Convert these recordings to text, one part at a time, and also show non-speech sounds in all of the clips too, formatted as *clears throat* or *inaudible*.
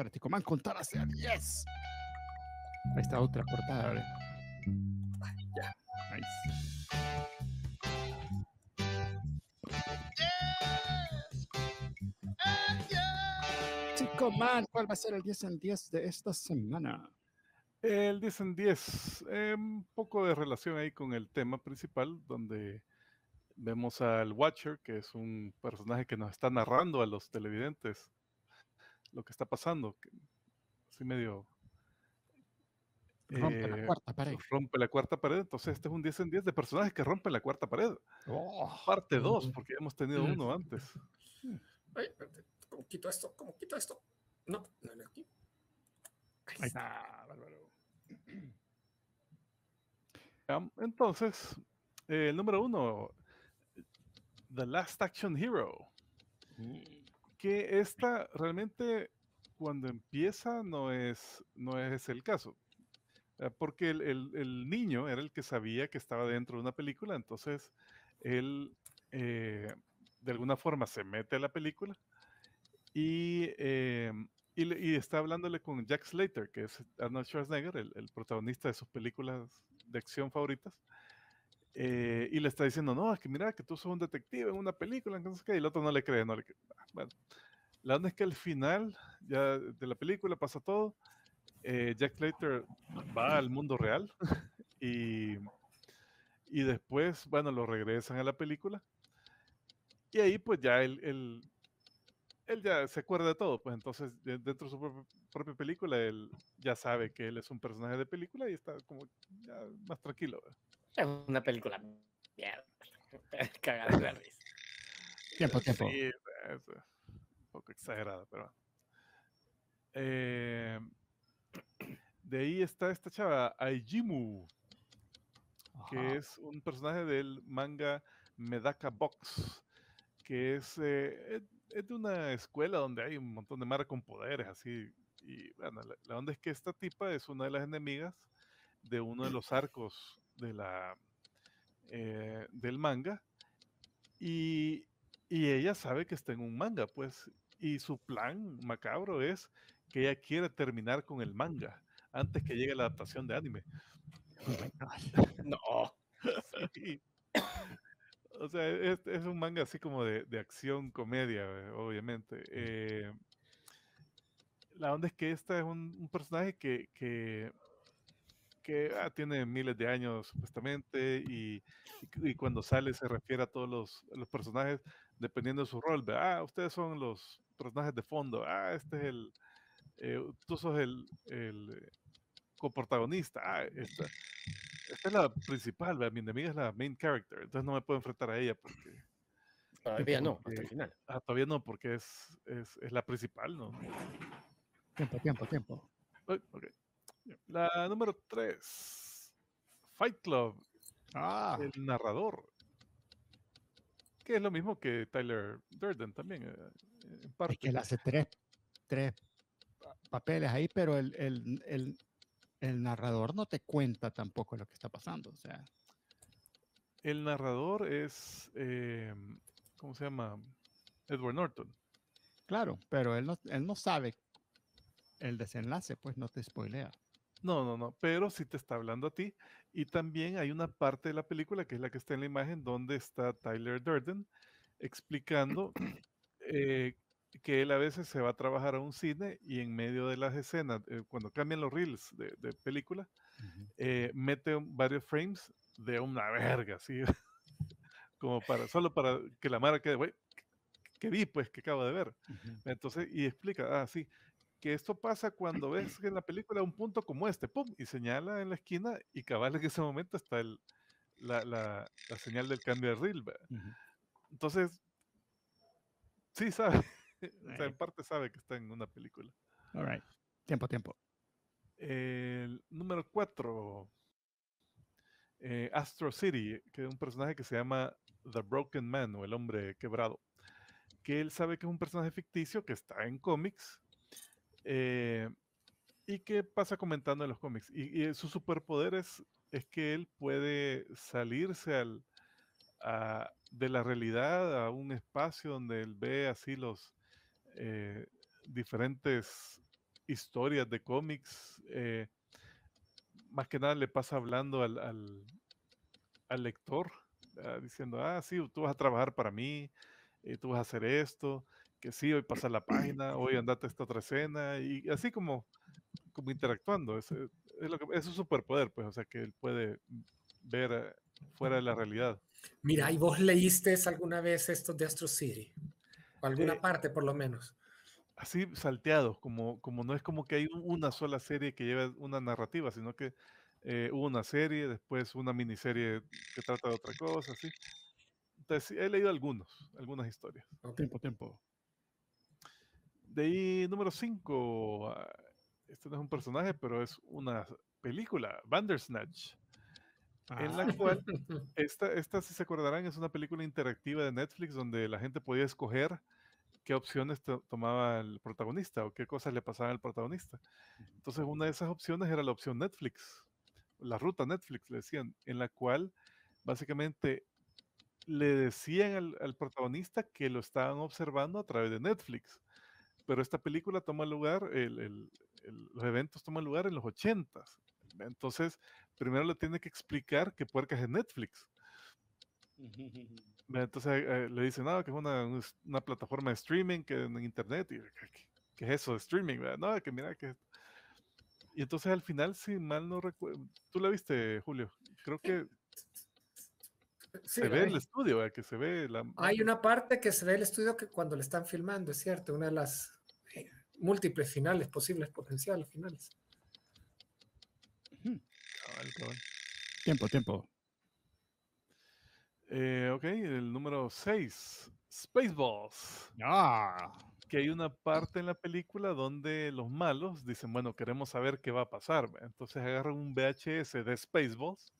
escuchar Man, este contárase contar 10. Ahí está otra portada, ¿vale? ya. ¿cuál va a ser el 10 en 10 de esta semana? El 10 en 10, eh, un poco de relación ahí con el tema principal, donde vemos al Watcher, que es un personaje que nos está narrando a los televidentes lo que está pasando. Así medio... Rompe la eh, cuarta pues, pared. Rompe la cuarta pared. Entonces, este es un 10 en 10 de personajes que rompen la cuarta pared. Oh, Parte 2, porque porque hemos tenido uno mm. antes. ¿cómo quito esto? ¿Cómo quito esto? No, no, aquí. Ahí está, Entonces, eh, el número uno, The Last Action Hero. Mm que esta realmente cuando empieza no es, no es el caso. Eh, porque el, el, niño era el que sabía que estaba dentro de una película, entonces él eh, de alguna forma se mete a la película y, eh, y, está hablándole con Jack Slater, que es Arnold Schwarzenegger, el, el protagonista de sus películas de acción favoritas. Eh, y le está diciendo, no, es que mira, que tú sos un detective en una película, entonces qué, y el otro no le cree, no le ah, Bueno, la onda es que al final ya de la película pasa todo. Eh, Jack Slater va al mundo real *laughs* y, y después, bueno, lo regresan a la película. Y ahí pues ya él, él, ya se acuerda de todo, pues entonces dentro de su propia, película él ya sabe que él es un personaje de película y está como más tranquilo. ¿verdad? Es una película mierda. *laughs* Cagada de Tiempo, tiempo. un poco exagerada, pero. Eh, *clears throat* de ahí está esta chava, Aijimu, que es un personaje del manga Medaka Box, que es, eh, de una escuela donde hay un montón de mar con poderes, así. Y bueno, la onda es que esta tipa es una de las enemigas de uno de los arcos la, eh, del manga. Y, ella sabe que está en un manga, pues. Y su plan macabro es que ella quiere terminar con el manga antes que llegue la adaptación de anime. Oh, *laughs* no. O sea, es, un manga así como de, acción, comedia, eh, obviamente. Eh, la onda es que esta es un, personaje que, que, que ah, tiene miles de años supuestamente y, cuando sale se refiere a todos los, personajes dependiendo de su rol. Ah, ustedes son los personajes de fondo. Ah, este es el... Eh, tú sos el, el coprotagonista. Ah, esta, es la principal, mi enemiga es la main character, entonces no me puedo enfrentar a ella porque... Todavía no, hasta el final. Ah, todavía no, porque es, es, es la principal, ¿no? Tiempo, tiempo, tiempo número 3. Fight Club. Ah. El narrador. Que es lo mismo que Tyler Durden también. Eh, eh, en que él hace tres, papeles ahí, pero el, narrador no te cuenta tampoco lo que está pasando. O sea. El narrador es. Eh, ¿Cómo se llama? Edward Norton. Claro, pero él no, él no sabe el desenlace, pues no te spoilea. No, no, no, pero sí te está hablando a ti. Y también hay una parte de la película, que es la que está en la imagen, donde está Tyler Durden explicando *clears throat* eh, que él a veces se va a trabajar a un cine y en medio de las escenas, eh, cuando cambian los reels de, película, eh, mete varios frames de una verga, así, *laughs* como para, solo para que la marca, quede, güey, que vi, pues, que acabo de ver. Entonces, y explica, ah, sí, que esto pasa cuando ves en la película un punto como este, ¡pum! Y señala en la esquina y cabal en ese momento está el, la, señal del cambio de reel. Entonces, sí sabe, *laughs* o sea, en parte sabe que está en una película. All Tiempo, tiempo. El número cuatro. Eh, Astro City, que es un personaje que se llama The Broken Man o el hombre quebrado, que él sabe que es un personaje ficticio que está en cómics eh, y qué pasa comentando en los cómics. Y, su superpoder es, que él puede salirse de la realidad a un espacio donde él ve así los eh, diferentes historias de cómics. Eh, más que nada le pasa hablando al, lector, ah, diciendo, ah, sí, tú vas a trabajar para mí, y tú vas a hacer esto que sí, hoy pasa la *clears throat* página, hoy andate esta otra escena, y así como, como interactuando. Es, eh, es, lo un superpoder, pues, o sea, que él puede ver fuera de la realidad. Mira, ¿y vos leíste alguna vez estos de Astro City? alguna eh, parte, por lo menos. Así salteados, como, como no es como que hay una sola serie que lleve una narrativa, sino que eh, hubo una serie, después una miniserie que trata de otra cosa, así. Entonces, he leído algunos, algunas historias. Okay. Tiempo, tiempo. De ahí, número 5. Ah, este no es un personaje, pero es una película, Bandersnatch. En la ah. cual, *laughs* esta, si se acordarán, es una película interactiva de Netflix donde la gente podía escoger qué opciones tomaba el protagonista o qué cosas le pasaban al protagonista. Entonces, una de esas opciones era la opción Netflix, la ruta Netflix, le decían, en la cual básicamente le decían al protagonista que lo estaban observando a través de Netflix pero esta película toma lugar, el, los eventos toman lugar en los ochentas. Entonces, primero le tiene que explicar que puercas es Netflix. *laughs* Entonces le dice, no, que es una, plataforma de streaming que en internet. Y, ¿qué, es eso de streaming? que mira que. Y entonces al final, si mal no recuerdo, tú la viste, Julio. Creo eh, que se ve el estudio, que se ve la... Hay una parte que se ve el estudio que cuando le están filmando, es cierto, una de las eh, múltiples finales, posibles potenciales finales. Tiempo, tiempo. Eh, ok, el número 6, Spaceballs. Ah. Que hay una parte en la película donde los malos dicen, bueno, queremos saber qué va a pasar. Entonces agarran un VHS de Spaceballs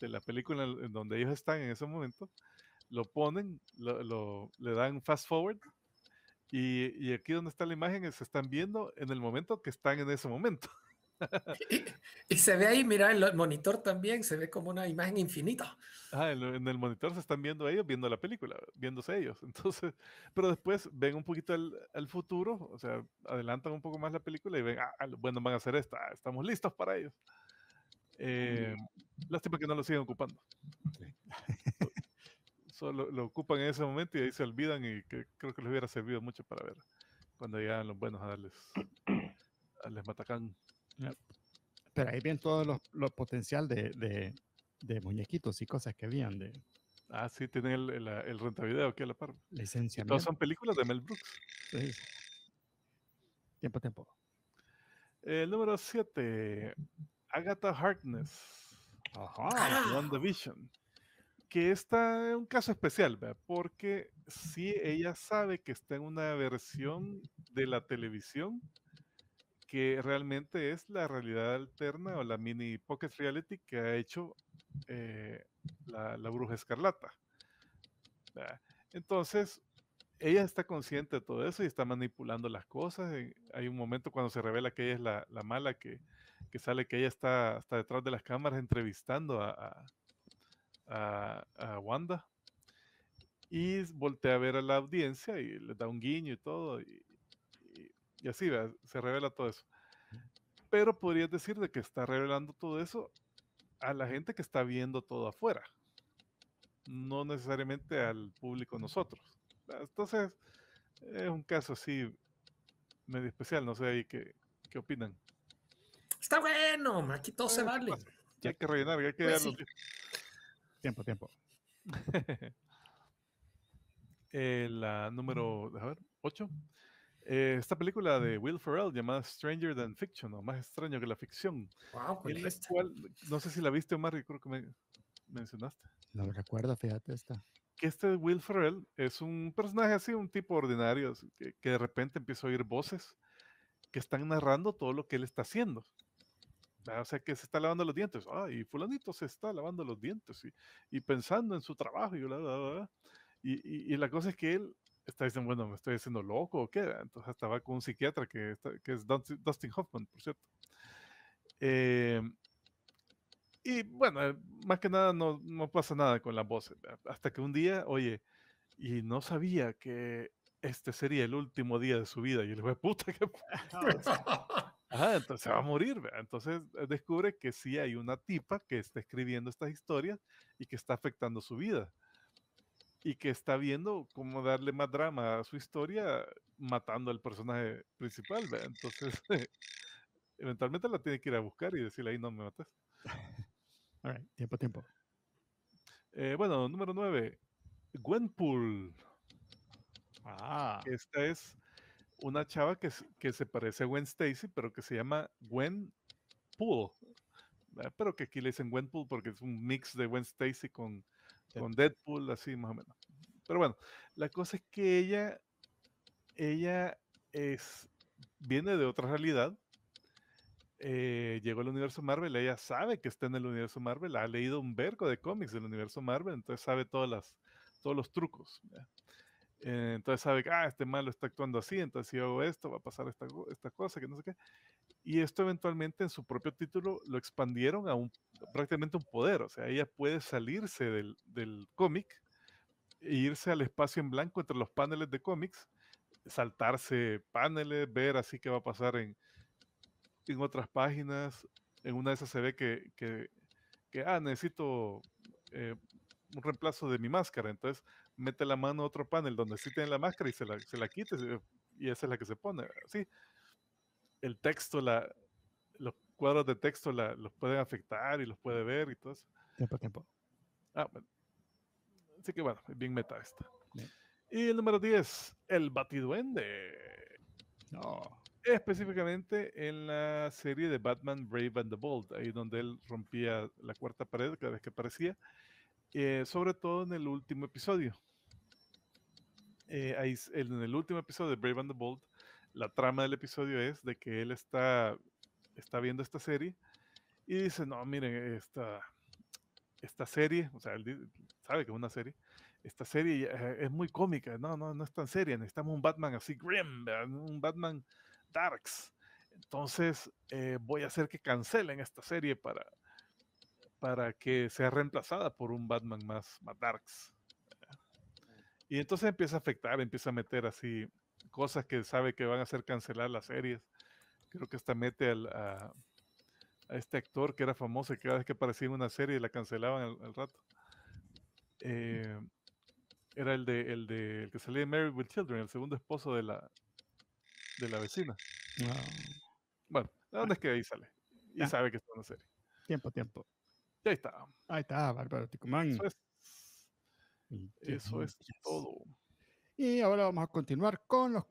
de la película en donde ellos están en ese momento, lo ponen, lo, le dan fast forward y, y, aquí donde está la imagen se están viendo en el momento que están en ese momento. *laughs* y, se ve ahí, mira, en el monitor también se ve como una imagen infinita. Ah, en, el monitor se están viendo ellos, viendo la película, viéndose ellos. *laughs* Entonces, pero después ven un poquito al, futuro, o sea, adelantan un poco más la película y ven, ah, ah bueno, van a hacer esta, estamos listos para ellos. Eh, lástima que no lo sigan ocupando. Solo lo ocupan en ese momento y ahí se olvidan y que, creo que les hubiera servido mucho para ver cuando llegan los buenos a darles, a les matacán. Mm. Pero ahí ven todo los lo potencial de, muñequitos y cosas que habían de... Ah, sí, tienen el, el, rentavideo aquí a la par. Licencia. son películas de Mel Brooks. Sí. Tiempo, tiempo. El número 7. Agatha Harkness. Ajá. Ah. Que está en un caso especial, Porque si ella sabe que está en una versión de la televisión que realmente es la realidad alterna o la mini pocket reality que ha hecho eh, la, bruja escarlata. Entonces, ella está consciente de todo eso y está manipulando las cosas. Eh, hay un momento cuando se revela que ella es la mala que que sale que ella está, hasta detrás de las cámaras entrevistando a, a, a, Wanda. Y voltea a ver a la audiencia y le da un guiño y todo. Y, y, así se revela todo eso. Pero podrías decir de que está revelando todo eso a la gente que está viendo todo afuera. No necesariamente al público nosotros. Entonces, es un caso así medio especial. No sé ahí qué, qué opinan está bueno, aquí todo se ah, vale. Ya hay que rellenar, ya hay que pues Tiempo, tiempo. *laughs* Eh, la número, 8. Eh, esta película de Will Ferrell llamada Stranger Than Fiction, o Más extraño que la ficción. no sé si la viste, Omar, creo que me mencionaste. No lo recuerdo, fíjate esta. Que este Will Ferrell es un personaje así, un tipo ordinario, que de repente empieza a oír voces que están narrando todo lo que él está haciendo. Ah, o sea, que se está lavando los dientes. y fulanito se está lavando los dientes y, pensando en su trabajo y bla, bla, bla. Y, la cosa es que él está diciendo, bueno, me estoy haciendo loco o qué. Entonces hasta va con un psiquiatra que, es Dustin Hoffman, por cierto. Eh, y bueno, eh, más que nada no, no pasa nada con las voces. Eh, hasta que un día, oye, y no sabía que este sería el último día de su vida. Y le dije, puta, que... *laughs* Ah, entonces se va a morir. Entonces eh, descubre que sí hay una tipa que está escribiendo estas historias y que está afectando su vida. Y que está viendo cómo darle más drama a su historia matando al personaje principal. Entonces, *laughs* eventualmente la tiene que ir a buscar y decirle ahí no me mates. *laughs* All right, tiempo, tiempo. Eh, bueno, número 9. Gwenpool. Ah. Esta es una chava que, se parece a Gwen Stacy, pero que se llama Gwen Pool. Pero que aquí le dicen Gwen pool porque es un mix de Gwen Stacy con, con Deadpool, así más o menos. Pero bueno, la cosa es que ella, ella es, viene de otra realidad. Eh, llegó al universo Marvel, ella sabe que está en el universo Marvel, ha leído un verbo de cómics del universo Marvel, entonces sabe todas todos los trucos. Eh, entonces sabe que, ah, este malo está actuando así, entonces si hago esto, va a pasar esta, esta cosa, que no sé qué. Y esto eventualmente en su propio título lo expandieron a un, prácticamente un poder, o sea, ella puede salirse del, del cómic e irse al espacio en blanco entre los paneles de cómics, saltarse paneles, ver así qué va a pasar en, otras páginas. En una de esas se ve que, que, ah, necesito eh, un reemplazo de mi máscara. Entonces mete la mano a otro panel donde sí tiene la máscara y se la, se la quita y esa es la que se pone. Sí, el texto, la, los cuadros de texto los pueden afectar y los puede ver y todo eso. Tiempo, tiempo. Ah, Así que bueno, bien meta esta. Y el número 10, el Batiduende. Oh. Específicamente en la serie de Batman Brave and the Bold, ahí donde él rompía la cuarta pared cada vez que aparecía eh, sobre todo en el último episodio. Eh, en el último episodio de Brave and the Bold, la trama del episodio es de que él está, está viendo esta serie y dice, no, miren, esta, esta serie, o sea, él sabe que es una serie, esta serie eh, es muy cómica, no, no, no es tan seria, necesitamos un Batman así grim, un Batman darks. Entonces, voy a hacer que cancelen esta serie para, para que sea reemplazada por un Batman más, más darks. Y entonces empieza a afectar, empieza a meter así cosas que sabe que van a hacer cancelar las series. Creo que hasta mete a, este actor que era famoso, que cada vez que aparecía en una serie la cancelaban al, rato. Eh, era el de, el de el que salía de Married with Children, el segundo esposo de la de la vecina. Bueno, ¿dónde ah. es que ahí sale. Y sabe que está en una serie. Tiempo, tiempo. Ya está. Ahí está, Bárbaro Ticumán. Eso es, eso es todo. Y ahora vamos a continuar con los